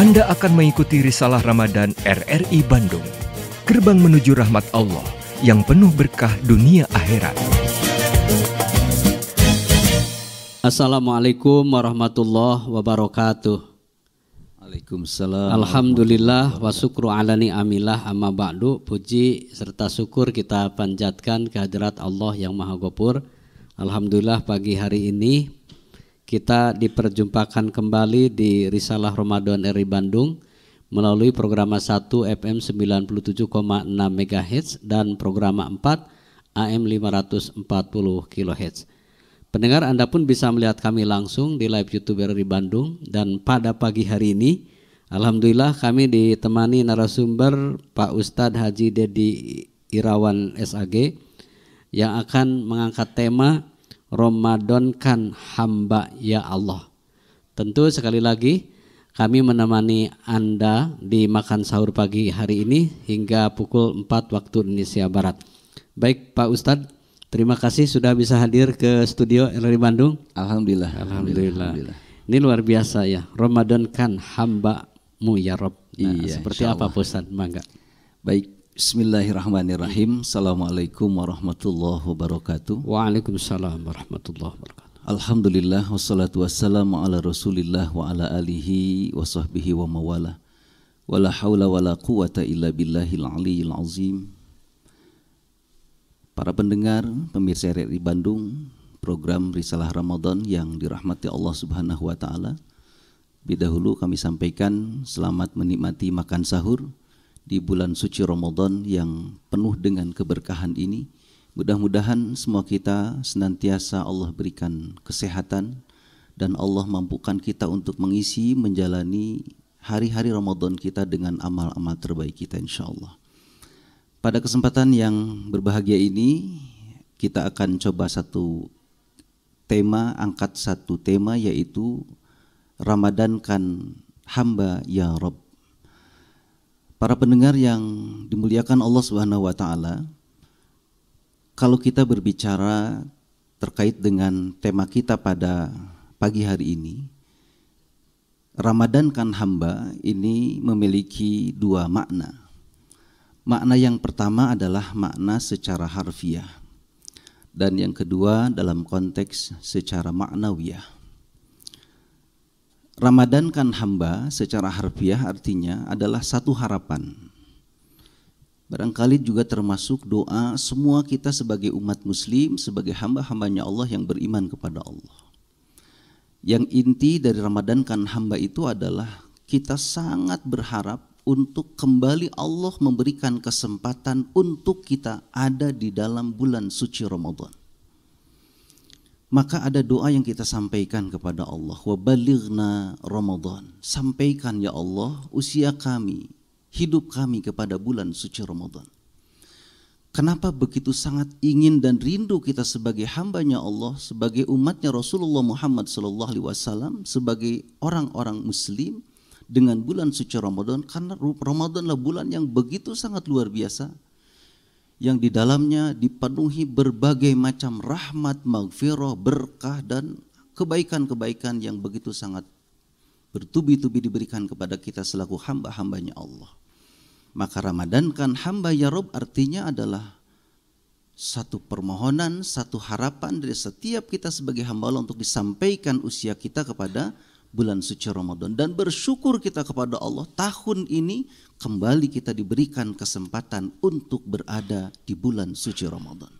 Anda akan mengikuti risalah Ramadan RRI Bandung. Gerbang menuju rahmat Allah yang penuh berkah dunia akhirat. Assalamualaikum warahmatullahi wabarakatuh. Waalaikumsalam. Alhamdulillah wa syukru ala ni'amillah amma ba'du. Puji serta syukur kita panjatkan kehadirat Allah yang Maha Gopur. Alhamdulillah pagi hari ini kita diperjumpakan kembali di Risalah Ramadan RI Bandung melalui program 1 FM 97,6 MHz dan program 4 AM 540 kHz. Pendengar Anda pun bisa melihat kami langsung di live YouTube RI Bandung dan pada pagi hari ini Alhamdulillah kami ditemani narasumber Pak Ustadz Haji Dedi Irawan SAG yang akan mengangkat tema Ramadankan hamba ya Allah. Tentu sekali lagi kami menemani Anda di makan sahur pagi hari ini hingga pukul 4 waktu Indonesia Barat. Baik Pak Ustadz, terima kasih sudah bisa hadir ke studio RRI Bandung. Alhamdulillah. Alhamdulillah. Alhamdulillah. Ini luar biasa ya. Ramadankan Mu ya Rob. Nah, iya, seperti apa Pak Ustadz? Mangga. Baik, Bismillahirrahmanirrahim. Assalamualaikum warahmatullahi wabarakatuh. Waalaikumsalam warahmatullahi wabarakatuh. Alhamdulillah wassalatu wassalamu ala Rasulillah wa ala alihi wa sahbihi wa mawala. Wa la hawla wa la quwata illa billahi billahil aliyil azim. Para pendengar, pemirsa RRI Bandung, program Risalah Ramadan yang dirahmati Allah Subhanahu wa taala. Bidahulu kami sampaikan selamat menikmati makan sahur di bulan suci Ramadan yang penuh dengan keberkahan ini. Mudah-mudahan semua kita senantiasa Allah berikan kesehatan dan Allah mampukan kita untuk mengisi menjalani hari-hari Ramadan kita dengan amal-amal terbaik kita insya Allah. Pada kesempatan yang berbahagia ini kita akan coba satu tema, angkat satu tema yaitu Ramadankan hamba ya Rabb. Para pendengar yang dimuliakan Allah Subhanahu wa taala, kalau kita berbicara terkait dengan tema kita pada pagi hari ini, Ramadan kan hamba ini memiliki dua makna. Makna yang pertama adalah makna secara harfiah dan yang kedua dalam konteks secara maknawiyah. Ramadan kan hamba secara harfiah artinya adalah satu harapan. Barangkali juga termasuk doa semua kita sebagai umat muslim, sebagai hamba-hambanya Allah yang beriman kepada Allah. Yang inti dari Ramadan kan hamba itu adalah kita sangat berharap untuk kembali Allah memberikan kesempatan untuk kita ada di dalam bulan suci Ramadan maka ada doa yang kita sampaikan kepada Allah wa balighna Ramadan sampaikan ya Allah usia kami hidup kami kepada bulan suci Ramadan kenapa begitu sangat ingin dan rindu kita sebagai hambanya Allah sebagai umatnya Rasulullah Muhammad SAW, sebagai orang-orang muslim dengan bulan suci Ramadan karena Ramadanlah bulan yang begitu sangat luar biasa yang di dalamnya dipenuhi berbagai macam rahmat, maghfirah, berkah dan kebaikan-kebaikan yang begitu sangat bertubi-tubi diberikan kepada kita selaku hamba-hambanya Allah. Maka Ramadan kan hamba ya Rob artinya adalah satu permohonan, satu harapan dari setiap kita sebagai hamba Allah untuk disampaikan usia kita kepada bulan suci Ramadan dan bersyukur kita kepada Allah tahun ini kembali kita diberikan kesempatan untuk berada di bulan suci Ramadan.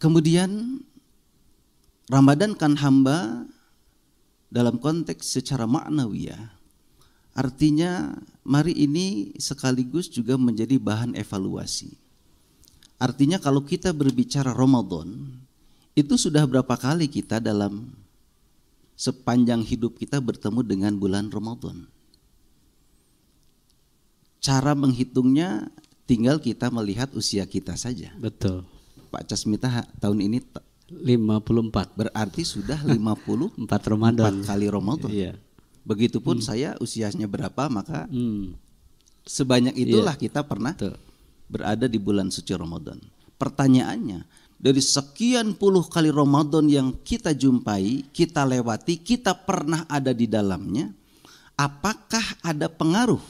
Kemudian Ramadan kan hamba dalam konteks secara maknawi ya Artinya mari ini sekaligus juga menjadi bahan evaluasi. Artinya kalau kita berbicara Ramadan, itu sudah berapa kali kita dalam sepanjang hidup kita bertemu dengan bulan Ramadan. Cara menghitungnya tinggal kita melihat usia kita saja. Betul. Pak Casmita tahun ini 54. Berarti sudah 54 Ramadan. kali Ramadan. Iya. Begitupun hmm. saya usianya berapa maka hmm. sebanyak itulah iya. kita pernah Betul. berada di bulan suci Ramadan. Pertanyaannya, dari sekian puluh kali Ramadan yang kita jumpai, kita lewati, kita pernah ada di dalamnya, apakah ada pengaruh?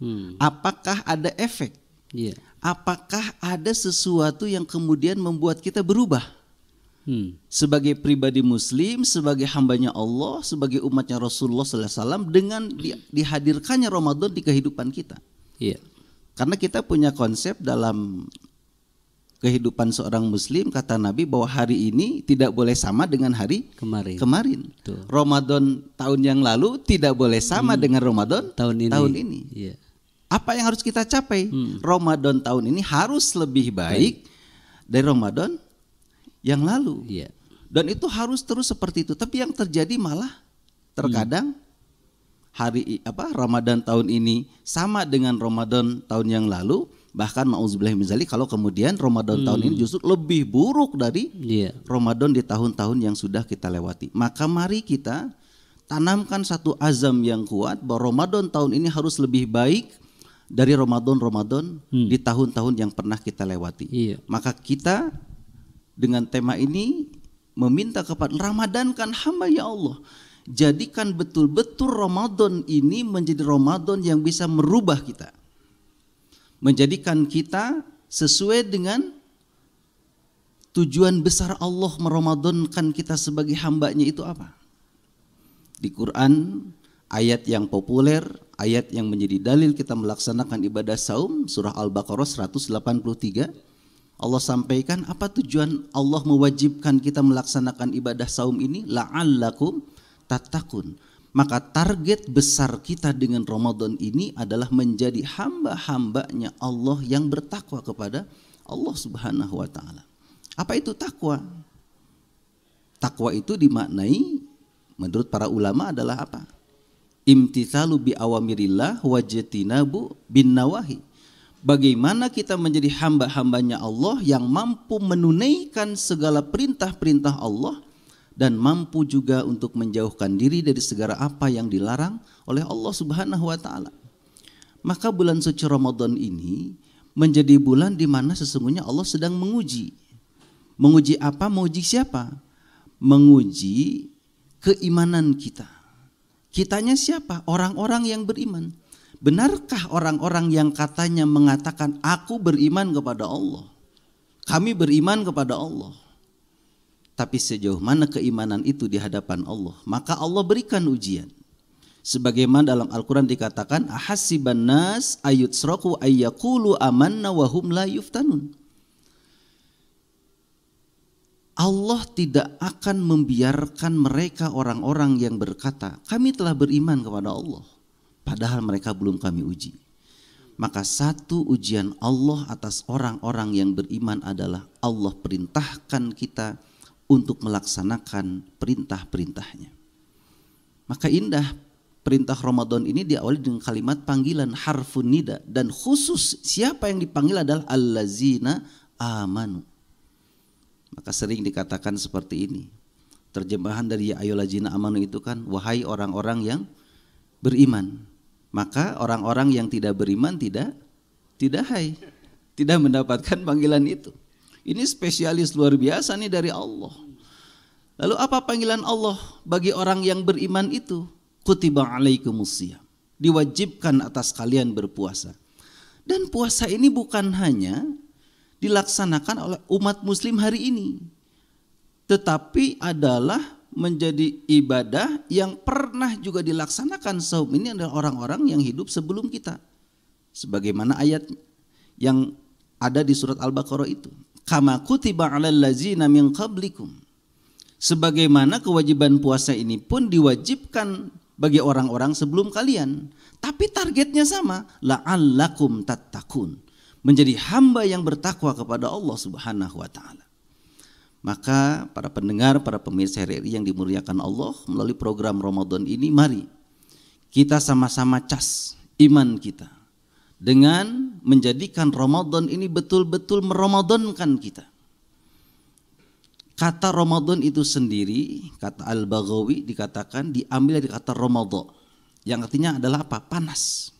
Hmm. Apakah ada efek? Yeah. Apakah ada sesuatu yang kemudian membuat kita berubah? Hmm. Sebagai pribadi Muslim, sebagai hambanya Allah, sebagai umatnya Rasulullah SAW, dengan di, dihadirkannya Ramadan di kehidupan kita. Yeah. Karena kita punya konsep dalam kehidupan seorang muslim kata Nabi bahwa hari ini tidak boleh sama dengan hari kemarin. Kemarin. Betul. Ramadan tahun yang lalu tidak boleh sama hmm. dengan Ramadan tahun ini. Tahun ini. Yeah. Apa yang harus kita capai? Hmm. Ramadan tahun ini harus lebih baik dari Ramadan yang lalu. Yeah. Dan itu harus terus seperti itu. Tapi yang terjadi malah terkadang hmm. hari apa Ramadan tahun ini sama dengan Ramadan tahun yang lalu bahkan mauzubillah mizali kalau kemudian Ramadan hmm. tahun ini justru lebih buruk dari yeah. Ramadan di tahun-tahun yang sudah kita lewati. Maka mari kita tanamkan satu azam yang kuat bahwa Ramadan tahun ini harus lebih baik dari Ramadan-Ramadan hmm. di tahun-tahun yang pernah kita lewati. Yeah. Maka kita dengan tema ini meminta kepada kan hamba ya Allah jadikan betul-betul Ramadan ini menjadi Ramadan yang bisa merubah kita menjadikan kita sesuai dengan tujuan besar Allah meromadonkan kita sebagai hambanya itu apa? Di Quran ayat yang populer, ayat yang menjadi dalil kita melaksanakan ibadah saum surah Al-Baqarah 183 Allah sampaikan apa tujuan Allah mewajibkan kita melaksanakan ibadah saum ini la'allakum tatakun maka target besar kita dengan Ramadan ini adalah menjadi hamba-hambanya Allah yang bertakwa kepada Allah Subhanahu wa taala. Apa itu takwa? Takwa itu dimaknai menurut para ulama adalah apa? Imtithalu bi awamirillah wajtinabu bin nawahi. Bagaimana kita menjadi hamba-hambanya Allah yang mampu menunaikan segala perintah-perintah Allah dan mampu juga untuk menjauhkan diri dari segala apa yang dilarang oleh Allah Subhanahu wa taala. Maka bulan suci Ramadan ini menjadi bulan di mana sesungguhnya Allah sedang menguji. Menguji apa? Menguji siapa? Menguji keimanan kita. Kitanya siapa? Orang-orang yang beriman. Benarkah orang-orang yang katanya mengatakan aku beriman kepada Allah? Kami beriman kepada Allah tapi sejauh mana keimanan itu di hadapan Allah, maka Allah berikan ujian. Sebagaimana dalam Al-Quran dikatakan, Ahasiban nas ayutsraku ayyakulu amanna wahum la yuftanun. Allah tidak akan membiarkan mereka orang-orang yang berkata, kami telah beriman kepada Allah. Padahal mereka belum kami uji. Maka satu ujian Allah atas orang-orang yang beriman adalah Allah perintahkan kita untuk melaksanakan perintah-perintahnya. Maka indah perintah Ramadan ini diawali dengan kalimat panggilan harfun nida dan khusus siapa yang dipanggil adalah allazina amanu. Maka sering dikatakan seperti ini. Terjemahan dari ya ayolazina amanu itu kan wahai orang-orang yang beriman. Maka orang-orang yang tidak beriman tidak tidak hai, tidak mendapatkan panggilan itu. Ini spesialis luar biasa nih dari Allah. Lalu apa panggilan Allah bagi orang yang beriman itu? Kutiba alaikumusiyam. Diwajibkan atas kalian berpuasa. Dan puasa ini bukan hanya dilaksanakan oleh umat muslim hari ini. Tetapi adalah menjadi ibadah yang pernah juga dilaksanakan saum ini adalah orang-orang yang hidup sebelum kita. Sebagaimana ayat yang ada di surat Al-Baqarah itu kama kutiba 'alal lazina min qablikum. Sebagaimana kewajiban puasa ini pun diwajibkan bagi orang-orang sebelum kalian, tapi targetnya sama, la'allakum tattaqun. Menjadi hamba yang bertakwa kepada Allah Subhanahu wa taala. Maka para pendengar, para pemirsa RRI yang dimuliakan Allah melalui program Ramadan ini mari kita sama-sama cas iman kita dengan menjadikan Ramadan ini betul-betul meromadonkan kita. Kata Ramadan itu sendiri, kata Al-Baghawi dikatakan diambil dari kata Ramadan yang artinya adalah apa? Panas.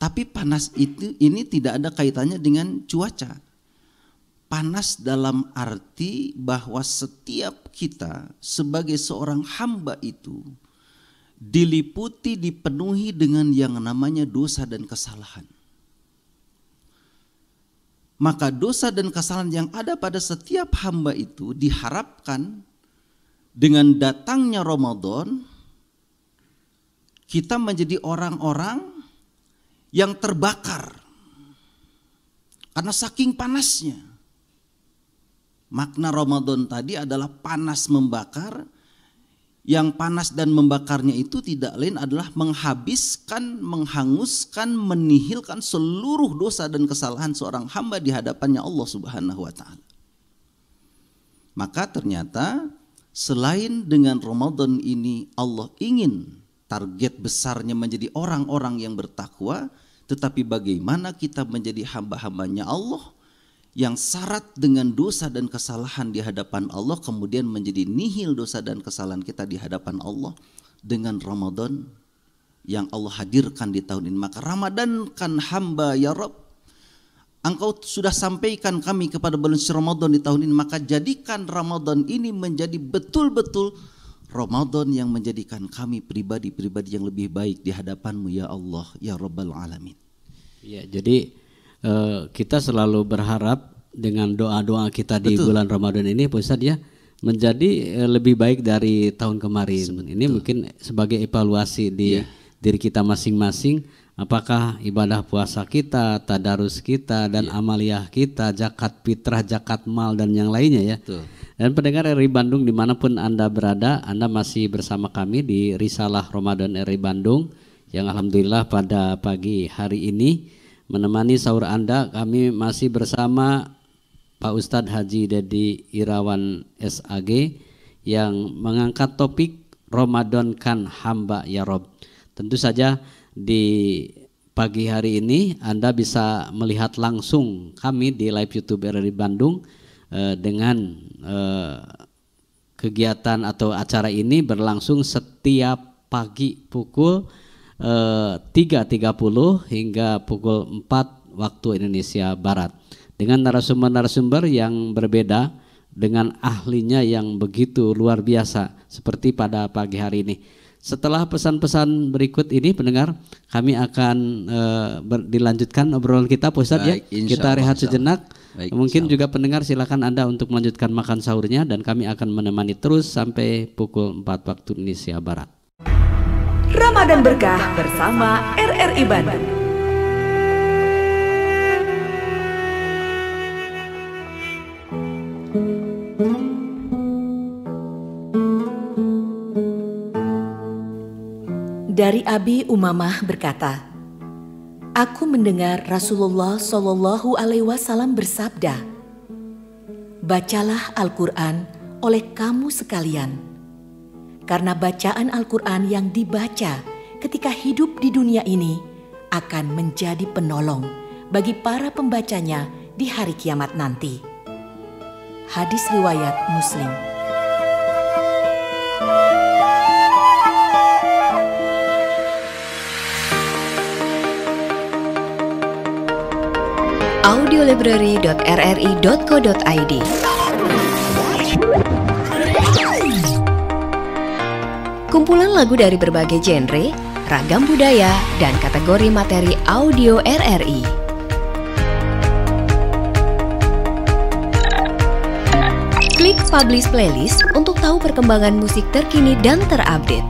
Tapi panas itu ini tidak ada kaitannya dengan cuaca. Panas dalam arti bahwa setiap kita sebagai seorang hamba itu diliputi, dipenuhi dengan yang namanya dosa dan kesalahan. Maka dosa dan kesalahan yang ada pada setiap hamba itu diharapkan dengan datangnya Ramadan kita menjadi orang-orang yang terbakar karena saking panasnya. Makna Ramadan tadi adalah panas membakar yang panas dan membakarnya itu tidak lain adalah menghabiskan, menghanguskan, menihilkan seluruh dosa dan kesalahan seorang hamba di hadapannya Allah Subhanahu wa taala. Maka ternyata selain dengan Ramadan ini Allah ingin target besarnya menjadi orang-orang yang bertakwa, tetapi bagaimana kita menjadi hamba-hambanya Allah yang syarat dengan dosa dan kesalahan di hadapan Allah kemudian menjadi nihil dosa dan kesalahan kita di hadapan Allah dengan Ramadan yang Allah hadirkan di tahun ini maka Ramadan kan hamba ya Rob Engkau sudah sampaikan kami kepada bulan Ramadan di tahun ini maka jadikan Ramadan ini menjadi betul-betul Ramadan yang menjadikan kami pribadi-pribadi yang lebih baik di hadapanmu ya Allah ya Rabbal Alamin ya jadi Eh, kita selalu berharap dengan doa-doa kita Betul. di bulan Ramadan ini Pusat ya menjadi eh, lebih baik dari tahun kemarin. Betul. Ini mungkin sebagai evaluasi di yeah. diri kita masing-masing apakah ibadah puasa kita, tadarus kita dan yeah. amaliah kita, zakat fitrah, zakat mal dan yang lainnya ya. Betul. Dan pendengar RI Bandung dimanapun Anda berada, Anda masih bersama kami di Risalah Ramadan RI Bandung yang Alhamdulillah pada pagi hari ini menemani sahur Anda kami masih bersama Pak Ustadz Haji Dedi Irawan SAG yang mengangkat topik Ramadan kan hamba ya Rob. Tentu saja di pagi hari ini Anda bisa melihat langsung kami di live YouTube RRI Bandung eh, dengan eh, kegiatan atau acara ini berlangsung setiap pagi pukul 3.30 hingga pukul 4 waktu Indonesia Barat dengan narasumber-narasumber yang berbeda dengan ahlinya yang begitu luar biasa seperti pada pagi hari ini. Setelah pesan-pesan berikut ini pendengar, kami akan e, ber, dilanjutkan obrolan kita pusat ya. kita rehat sejenak. Baik, Mungkin juga pendengar silakan Anda untuk melanjutkan makan sahurnya dan kami akan menemani terus sampai pukul 4 waktu Indonesia Barat. Ramadan Berkah bersama RRI Bandung. Dari Abi Umamah berkata, Aku mendengar Rasulullah Shallallahu Alaihi Wasallam bersabda, "Bacalah Al-Quran oleh kamu sekalian." karena bacaan Al-Quran yang dibaca ketika hidup di dunia ini akan menjadi penolong bagi para pembacanya di hari kiamat nanti. Hadis riwayat Muslim. audiolibrary.rri.co.id Kumpulan lagu dari berbagai genre, ragam budaya, dan kategori materi audio RRI. Klik Publish Playlist untuk tahu perkembangan musik terkini dan terupdate.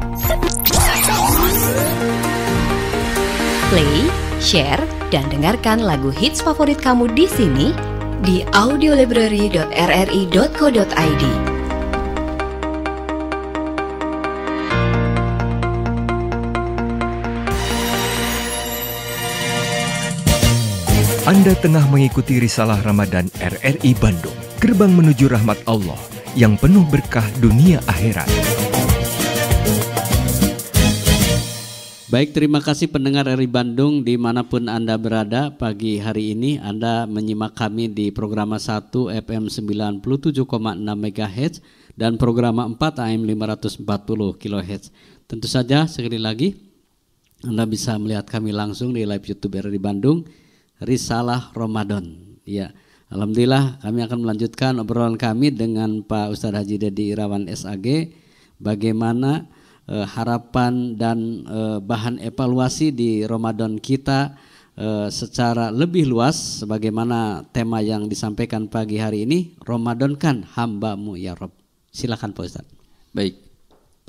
Play, share, dan dengarkan lagu hits favorit kamu di sini di audiolibrary.rri.co.id. Anda tengah mengikuti risalah Ramadan RRI Bandung, gerbang menuju rahmat Allah yang penuh berkah dunia akhirat. Baik, terima kasih pendengar RRI Bandung dimanapun Anda berada pagi hari ini. Anda menyimak kami di program 1 FM 97,6 MHz dan program 4 AM 540 kHz. Tentu saja sekali lagi Anda bisa melihat kami langsung di live YouTube RRI Bandung Risalah Ramadan. Ya, alhamdulillah kami akan melanjutkan obrolan kami dengan Pak Ustadz Haji Dedi Irawan SAG bagaimana eh, harapan dan eh, bahan evaluasi di Ramadan kita eh, secara lebih luas sebagaimana tema yang disampaikan pagi hari ini Ramadan Ramadankan hambamu ya Rob. Silakan Pak Ustadz. Baik,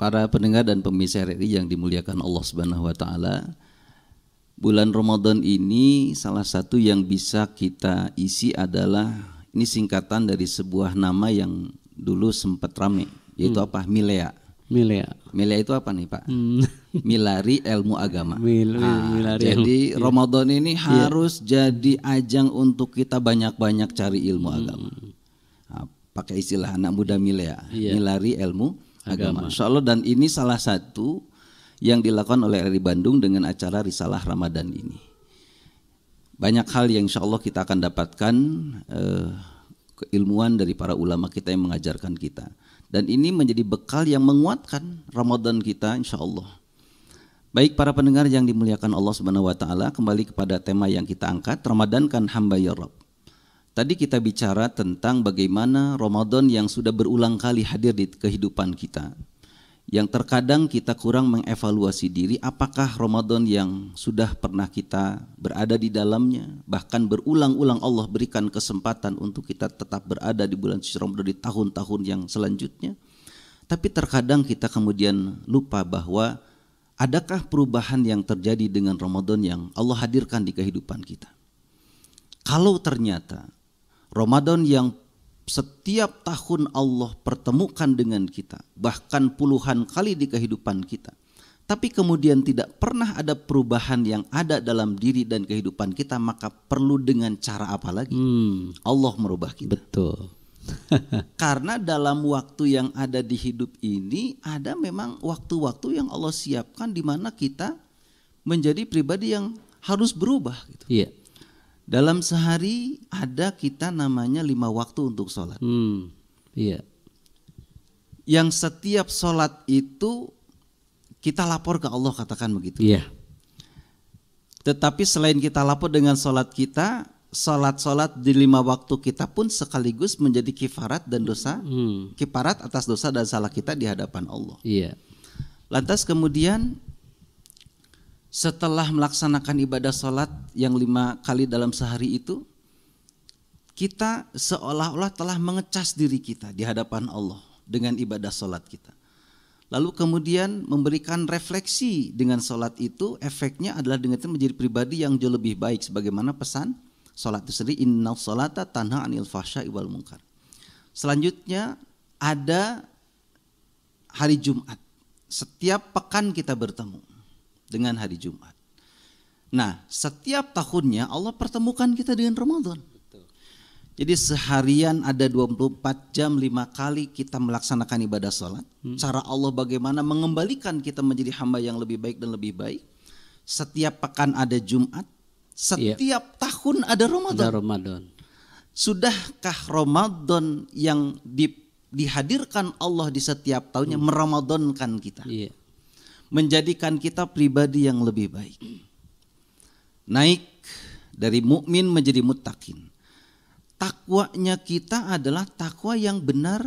para pendengar dan pemirsa RRI yang dimuliakan Allah Subhanahu wa taala, bulan Ramadan ini salah satu yang bisa kita isi adalah ini singkatan dari sebuah nama yang dulu sempat rame yaitu hmm. apa Milea. Milea. Milea itu apa nih Pak? Hmm. Milari ilmu agama. Mil nah, milari jadi ilmu. Iya. Ramadan ini yeah. harus jadi ajang untuk kita banyak-banyak cari ilmu hmm. agama. Nah, pakai istilah anak muda Milea, yeah. Milari ilmu agama. agama. Insya Allah dan ini salah satu yang dilakukan oleh RI Bandung dengan acara Risalah Ramadan ini. Banyak hal yang insya Allah kita akan dapatkan eh, keilmuan dari para ulama kita yang mengajarkan kita. Dan ini menjadi bekal yang menguatkan Ramadan kita insya Allah. Baik para pendengar yang dimuliakan Allah Subhanahu wa taala, kembali kepada tema yang kita angkat, Ramadan kan hamba ya Rabb. Tadi kita bicara tentang bagaimana Ramadan yang sudah berulang kali hadir di kehidupan kita, yang terkadang kita kurang mengevaluasi diri apakah Ramadan yang sudah pernah kita berada di dalamnya bahkan berulang-ulang Allah berikan kesempatan untuk kita tetap berada di bulan suci Ramadan di tahun-tahun yang selanjutnya tapi terkadang kita kemudian lupa bahwa adakah perubahan yang terjadi dengan Ramadan yang Allah hadirkan di kehidupan kita kalau ternyata Ramadan yang setiap tahun Allah pertemukan dengan kita, bahkan puluhan kali di kehidupan kita. Tapi kemudian tidak pernah ada perubahan yang ada dalam diri dan kehidupan kita, maka perlu dengan cara apa lagi? Hmm. Allah merubah kita. Betul. Karena dalam waktu yang ada di hidup ini ada memang waktu-waktu yang Allah siapkan di mana kita menjadi pribadi yang harus berubah gitu. Iya. Yeah. Dalam sehari ada kita namanya lima waktu untuk sholat. Hmm, iya. Yang setiap sholat itu kita lapor ke Allah katakan begitu. Iya. Tetapi selain kita lapor dengan sholat kita, sholat-sholat di lima waktu kita pun sekaligus menjadi kifarat dan dosa, hmm. kifarat atas dosa dan salah kita di hadapan Allah. Iya. Lantas kemudian setelah melaksanakan ibadah sholat yang lima kali dalam sehari itu, kita seolah-olah telah mengecas diri kita di hadapan Allah dengan ibadah sholat kita. Lalu kemudian memberikan refleksi dengan sholat itu efeknya adalah dengan itu menjadi pribadi yang jauh lebih baik. Sebagaimana pesan sholat itu sendiri, inna sholata tanha anil fahsya iwal mungkar. Selanjutnya ada hari Jumat. Setiap pekan kita bertemu dengan hari Jumat. Nah, setiap tahunnya Allah pertemukan kita dengan Ramadan. Jadi seharian ada 24 jam 5 kali kita melaksanakan ibadah sholat. Hmm. Cara Allah bagaimana mengembalikan kita menjadi hamba yang lebih baik dan lebih baik. Setiap pekan ada Jumat. Iya. Setiap yeah. tahun ada Ramadan. Ada Ramadan. Sudahkah Ramadan yang di, dihadirkan Allah di setiap tahunnya hmm. meramadankan kita? Yeah menjadikan kita pribadi yang lebih baik. Naik dari mukmin menjadi mutakin. Takwanya kita adalah takwa yang benar,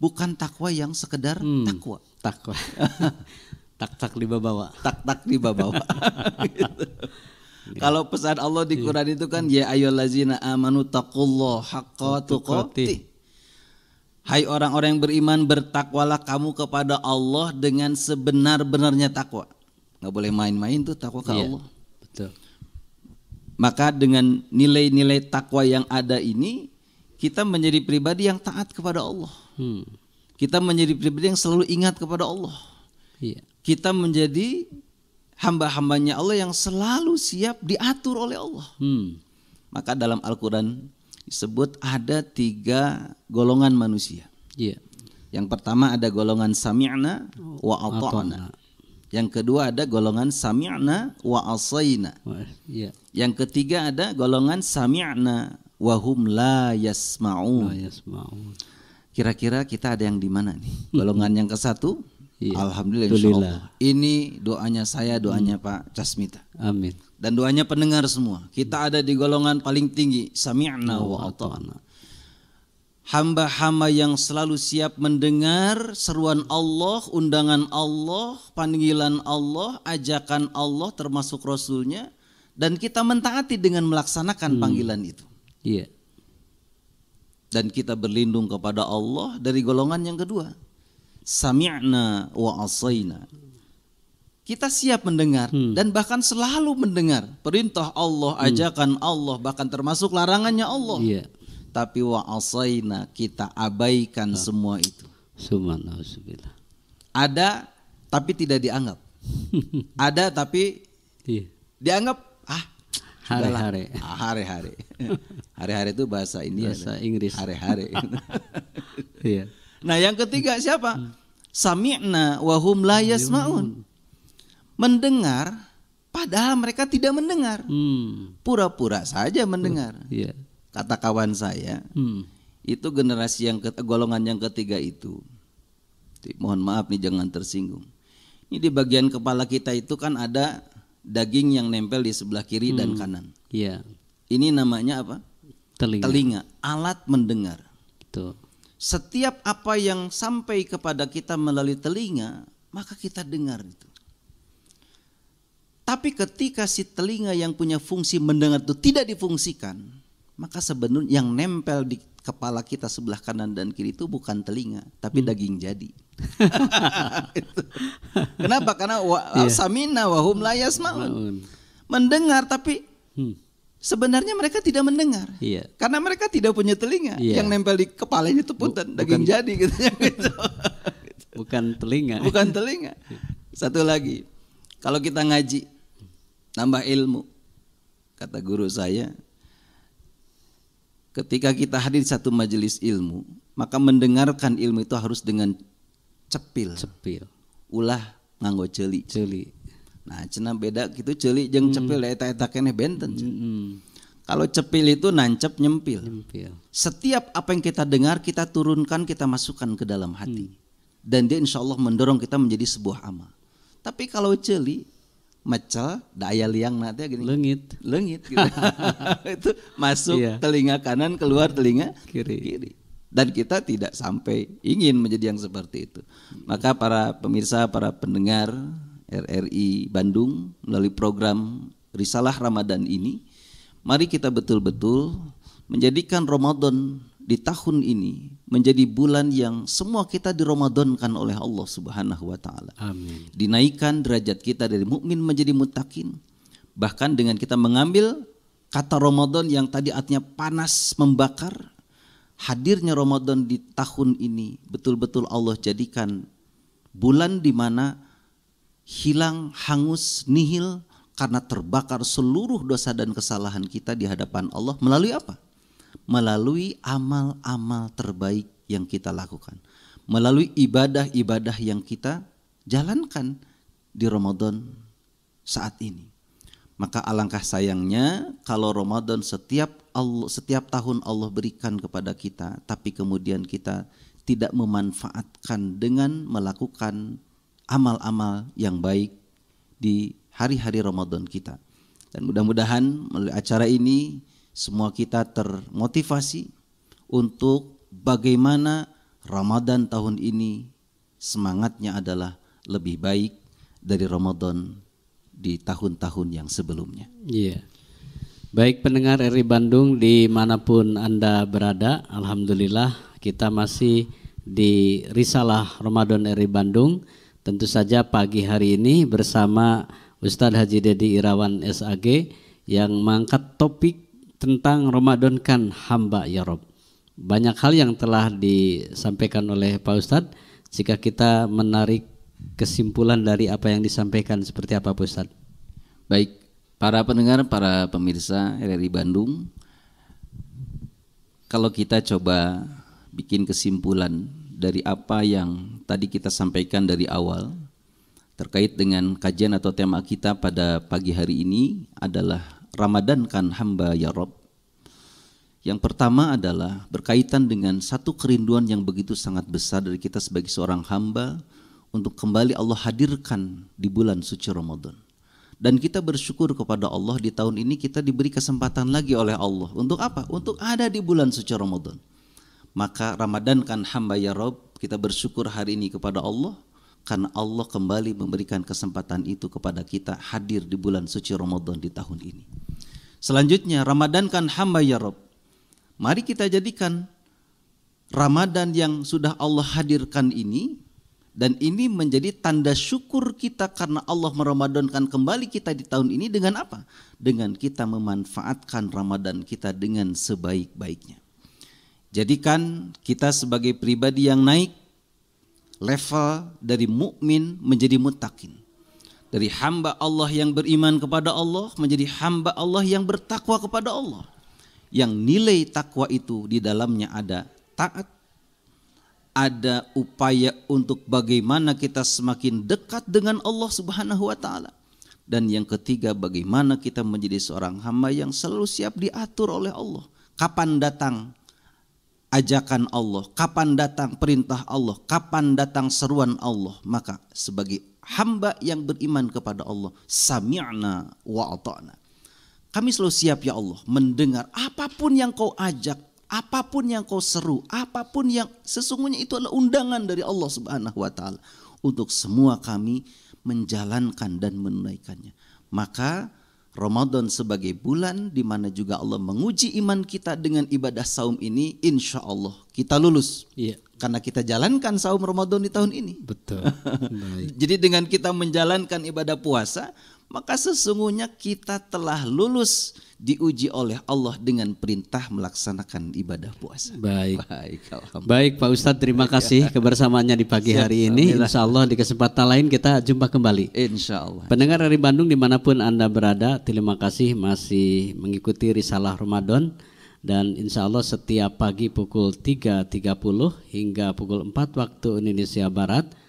bukan takwa yang sekedar hmm, takwa. Takwa. tak tak di bawah. Tak tak di bawah. Kalau pesan Allah di iya. Quran itu kan ya zina amanu takulloh haqqa tuqatih. Hai orang-orang yang beriman, bertakwalah kamu kepada Allah dengan sebenar-benarnya takwa. Gak boleh main-main tuh takwa ke yeah, Allah. Betul. Maka dengan nilai-nilai takwa yang ada ini, kita menjadi pribadi yang taat kepada Allah. Hmm. Kita menjadi pribadi yang selalu ingat kepada Allah. Yeah. Kita menjadi hamba-hambanya Allah yang selalu siap diatur oleh Allah. Hmm. Maka dalam Al-Quran disebut ada tiga golongan manusia. Iya. Yang pertama ada golongan sami'na wa ata'na. Yang kedua ada golongan sami'na wa asaina. Yeah. Yang ketiga ada golongan sami'na wa hum la yasma'un. Yasma'u. Kira-kira kita ada yang di mana nih? Golongan yang ke satu? Iya. Alhamdulillah, Alhamdulillah. Ini doanya saya, doanya hmm. Pak Casmita. Amin dan doanya pendengar semua. Kita ada di golongan paling tinggi, sami'na wa ata'na. Hamba-hamba yang selalu siap mendengar seruan Allah, undangan Allah, panggilan Allah, ajakan Allah termasuk Rasulnya dan kita mentaati dengan melaksanakan hmm. panggilan itu. Iya. Yeah. Dan kita berlindung kepada Allah dari golongan yang kedua. Sami'na wa asayna kita siap mendengar hmm. dan bahkan selalu mendengar perintah Allah, hmm. ajakan hmm. Allah, bahkan termasuk larangannya Allah. Iya. Tapi wa asaina kita abaikan ah. semua itu. Subhanallah. Ada tapi tidak dianggap. Ada tapi iya. dianggap ah hari-hari. Ah, hari-hari. hari-hari itu bahasa India. Bahasa Inggris. Hari-hari. iya. Nah, yang ketiga siapa? Hmm. Sami'na wa hum la yasma'un mendengar padahal mereka tidak mendengar. Hmm. Pura-pura hmm. saja mendengar. Uh, hmm, yeah. Kata kawan saya, hmm. itu generasi yang golongan yang ketiga itu. Mohon maaf nih jangan tersinggung. Ini di bagian kepala kita itu kan ada daging yang nempel di sebelah kiri hmm. dan kanan. Iya. Yeah. Ini namanya apa? Telinga. Telinga, alat mendengar. Betul. Setiap apa yang sampai kepada kita melalui telinga, maka kita dengar itu. Tapi ketika si telinga yang punya fungsi mendengar itu tidak difungsikan, maka sebenarnya yang nempel di kepala kita sebelah kanan dan kiri itu bukan telinga, tapi hmm. daging jadi. Gitu. Kenapa? Karena wa, yeah. samina wahum layas maun. Mendengar tapi hmm. sebenarnya mereka tidak mendengar. Yeah. Karena mereka tidak punya telinga. Yeah. Yang nempel di kepalanya itu putan, daging bukan, jadi gitu. bukan telinga. Bukan telinga. Iya. Satu lagi kalau kita ngaji, nambah ilmu. Kata guru saya, ketika kita hadir satu majelis ilmu, maka mendengarkan ilmu itu harus dengan cepil. Cepil. Ulah nganggo celi. Celi. Nah, cina beda gitu celi jeng hmm. cepil eta eta kene benten. Hmm, hmm. Kalau cepil itu nancep nyempil. nyempil. Setiap apa yang kita dengar kita turunkan kita masukkan ke dalam hati. Hmm. Dan dia insya Allah mendorong kita menjadi sebuah amal. Tapi kalau celi mecel daya liang nanti gini lengit lengit gitu. itu masuk iya. telinga kanan keluar telinga kiri. kiri dan kita tidak sampai ingin menjadi yang seperti itu maka para pemirsa para pendengar RRI Bandung melalui program Risalah Ramadan ini mari kita betul-betul menjadikan Ramadan di tahun ini menjadi bulan yang semua kita diromadonkan oleh Allah Subhanahu wa taala. Dinaikkan derajat kita dari mukmin menjadi mutakin. Bahkan dengan kita mengambil kata Ramadan yang tadi artinya panas membakar, hadirnya Ramadan di tahun ini betul-betul Allah jadikan bulan di mana hilang, hangus, nihil karena terbakar seluruh dosa dan kesalahan kita di hadapan Allah melalui apa? melalui amal-amal terbaik yang kita lakukan, melalui ibadah-ibadah yang kita jalankan di Ramadan saat ini. Maka alangkah sayangnya kalau Ramadan setiap Allah, setiap tahun Allah berikan kepada kita, tapi kemudian kita tidak memanfaatkan dengan melakukan amal-amal yang baik di hari-hari Ramadan kita. Dan mudah-mudahan melalui acara ini semua kita termotivasi untuk bagaimana Ramadan tahun ini semangatnya adalah lebih baik dari Ramadan di tahun-tahun yang sebelumnya. Iya. Yeah. Baik pendengar RI Bandung di manapun Anda berada, Alhamdulillah kita masih di Risalah Ramadan RI Bandung. Tentu saja pagi hari ini bersama Ustadz Haji Dedi Irawan SAG yang mengangkat topik tentang Ramadankan hamba ya Rob. Banyak hal yang telah disampaikan oleh Pak Ustadz. Jika kita menarik kesimpulan dari apa yang disampaikan seperti apa Pak Ustadz? Baik, para pendengar, para pemirsa dari Bandung, kalau kita coba bikin kesimpulan dari apa yang tadi kita sampaikan dari awal terkait dengan kajian atau tema kita pada pagi hari ini adalah Ramadankan hamba ya Rob. Yang pertama adalah berkaitan dengan satu kerinduan yang begitu sangat besar dari kita sebagai seorang hamba untuk kembali Allah hadirkan di bulan suci Ramadan. Dan kita bersyukur kepada Allah di tahun ini kita diberi kesempatan lagi oleh Allah. Untuk apa? Untuk ada di bulan suci Ramadan. Maka Ramadan kan hamba ya Rob, kita bersyukur hari ini kepada Allah karena Allah kembali memberikan kesempatan itu kepada kita hadir di bulan suci Ramadan di tahun ini. Selanjutnya, Ramadan kan hamba ya Rob. Mari kita jadikan Ramadan yang sudah Allah hadirkan ini dan ini menjadi tanda syukur kita karena Allah meramadankan kembali kita di tahun ini dengan apa? Dengan kita memanfaatkan Ramadan kita dengan sebaik-baiknya. Jadikan kita sebagai pribadi yang naik level dari mukmin menjadi mutakin. Dari hamba Allah yang beriman kepada Allah menjadi hamba Allah yang bertakwa kepada Allah. Yang nilai takwa itu di dalamnya ada taat, ada upaya untuk bagaimana kita semakin dekat dengan Allah Subhanahu wa taala. Dan yang ketiga bagaimana kita menjadi seorang hamba yang selalu siap diatur oleh Allah. Kapan datang, ajakan Allah, kapan datang perintah Allah, kapan datang seruan Allah, maka sebagai hamba yang beriman kepada Allah, sami'na wa ata'na. Kami selalu siap ya Allah mendengar apapun yang kau ajak, apapun yang kau seru, apapun yang sesungguhnya itu adalah undangan dari Allah Subhanahu wa taala untuk semua kami menjalankan dan menunaikannya. Maka Ramadan sebagai bulan di mana juga Allah menguji iman kita dengan ibadah saum ini, insya Allah kita lulus. Iya. Karena kita jalankan saum Ramadan di tahun ini. Betul. Jadi dengan kita menjalankan ibadah puasa, maka sesungguhnya kita telah lulus diuji oleh Allah dengan perintah melaksanakan ibadah puasa. Baik. Baik, Baik Pak Ustadz, terima ya. kasih kebersamaannya di pagi hari ini. Insya Allah di kesempatan lain kita jumpa kembali. Insya Allah. Pendengar dari Bandung dimanapun Anda berada, terima kasih masih mengikuti Risalah Ramadan. Dan insya Allah setiap pagi pukul 3.30 hingga pukul 4 waktu Indonesia Barat –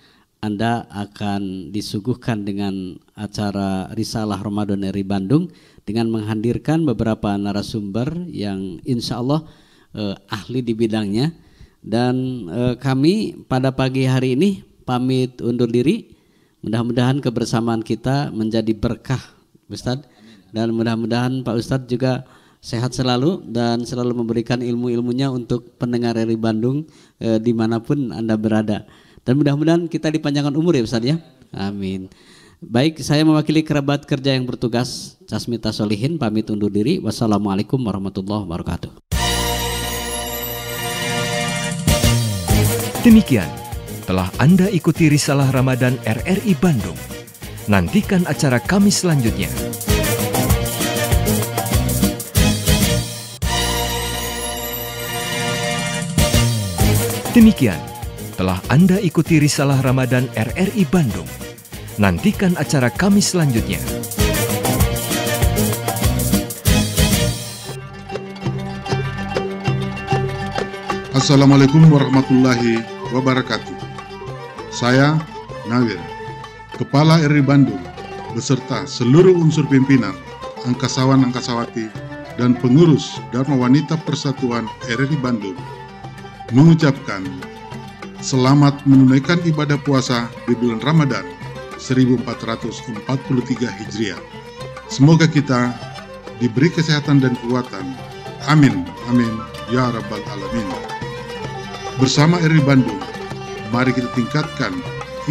anda akan disuguhkan dengan acara Risalah Ramadan dari Bandung dengan menghadirkan beberapa narasumber yang insya Allah eh, ahli di bidangnya. Dan eh, kami pada pagi hari ini pamit undur diri. Mudah-mudahan kebersamaan kita menjadi berkah, Ustadz. Dan mudah-mudahan Pak Ustadz juga sehat selalu dan selalu memberikan ilmu-ilmunya untuk pendengar dari Bandung eh, dimanapun Anda berada. Dan mudah-mudahan kita dipanjangkan umur ya Ustaz ya. Amin. Baik, saya mewakili kerabat kerja yang bertugas Casmita Solihin pamit undur diri. Wassalamualaikum warahmatullahi wabarakatuh. Demikian telah Anda ikuti risalah Ramadan RRI Bandung. Nantikan acara kami selanjutnya. Demikian telah Anda ikuti risalah Ramadan RRI Bandung. Nantikan acara kami selanjutnya. Assalamualaikum warahmatullahi wabarakatuh. Saya Nawir, Kepala RRI Bandung, beserta seluruh unsur pimpinan, angkasawan-angkasawati, dan pengurus Dharma Wanita Persatuan RRI Bandung mengucapkan selamat menunaikan ibadah puasa di bulan Ramadan 1443 Hijriah. Semoga kita diberi kesehatan dan kekuatan. Amin. Amin. Ya Rabbal Alamin. Bersama RI Bandung, mari kita tingkatkan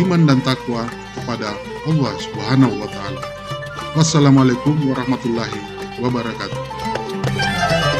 iman dan takwa kepada Allah Subhanahu wa taala. Wassalamualaikum warahmatullahi wabarakatuh.